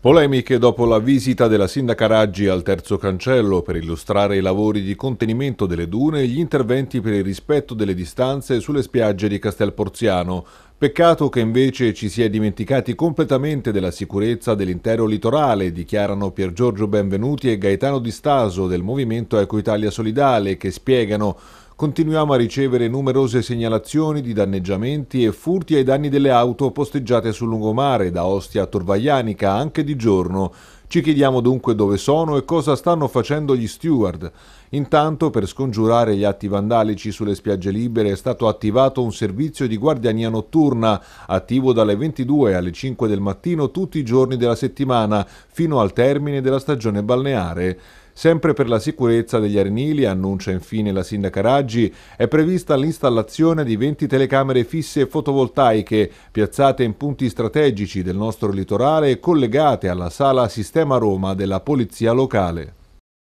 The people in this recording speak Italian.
Polemiche dopo la visita della sindaca Raggi al terzo cancello per illustrare i lavori di contenimento delle dune e gli interventi per il rispetto delle distanze sulle spiagge di Castel Porziano. Peccato che invece ci si è dimenticati completamente della sicurezza dell'intero litorale, dichiarano Pier Giorgio Benvenuti e Gaetano Di Staso del Movimento Eco Italia Solidale, che spiegano continuiamo a ricevere numerose segnalazioni di danneggiamenti e furti ai danni delle auto posteggiate sul lungomare da Ostia a Torvaglianica anche di giorno. Ci chiediamo dunque dove sono e cosa stanno facendo gli steward. Intanto, per scongiurare gli atti vandalici sulle spiagge libere, è stato attivato un servizio di guardiania notturna, attivo dalle 22 alle 5 del mattino tutti i giorni della settimana, fino al termine della stagione balneare. Sempre per la sicurezza degli arenili, annuncia infine la sindaca Raggi, è prevista l'installazione di 20 telecamere fisse fotovoltaiche piazzate in punti strategici del nostro litorale e collegate alla sala Sistema Roma della Polizia Locale.